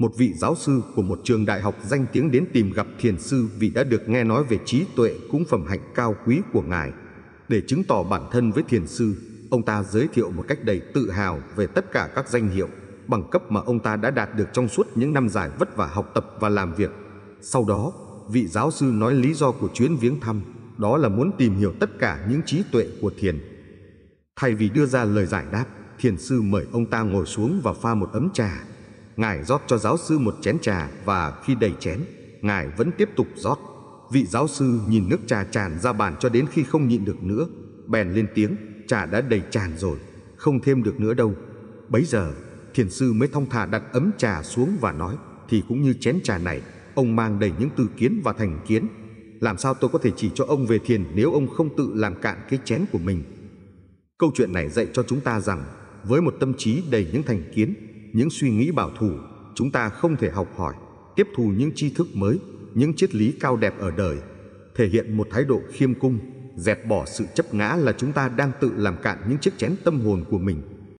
một vị giáo sư của một trường đại học danh tiếng đến tìm gặp thiền sư vì đã được nghe nói về trí tuệ cũng phẩm hạnh cao quý của ngài. Để chứng tỏ bản thân với thiền sư, ông ta giới thiệu một cách đầy tự hào về tất cả các danh hiệu, bằng cấp mà ông ta đã đạt được trong suốt những năm dài vất vả học tập và làm việc. Sau đó, vị giáo sư nói lý do của chuyến viếng thăm, đó là muốn tìm hiểu tất cả những trí tuệ của thiền. Thay vì đưa ra lời giải đáp, thiền sư mời ông ta ngồi xuống và pha một ấm trà Ngài rót cho giáo sư một chén trà và khi đầy chén, Ngài vẫn tiếp tục rót. Vị giáo sư nhìn nước trà tràn ra bàn cho đến khi không nhịn được nữa, bèn lên tiếng, trà đã đầy tràn rồi, không thêm được nữa đâu. Bấy giờ, thiền sư mới thong thả đặt ấm trà xuống và nói, thì cũng như chén trà này, ông mang đầy những tư kiến và thành kiến. Làm sao tôi có thể chỉ cho ông về thiền nếu ông không tự làm cạn cái chén của mình? Câu chuyện này dạy cho chúng ta rằng, với một tâm trí đầy những thành kiến, những suy nghĩ bảo thủ, chúng ta không thể học hỏi, tiếp thu những tri thức mới, những triết lý cao đẹp ở đời, thể hiện một thái độ khiêm cung, dẹp bỏ sự chấp ngã là chúng ta đang tự làm cạn những chiếc chén tâm hồn của mình.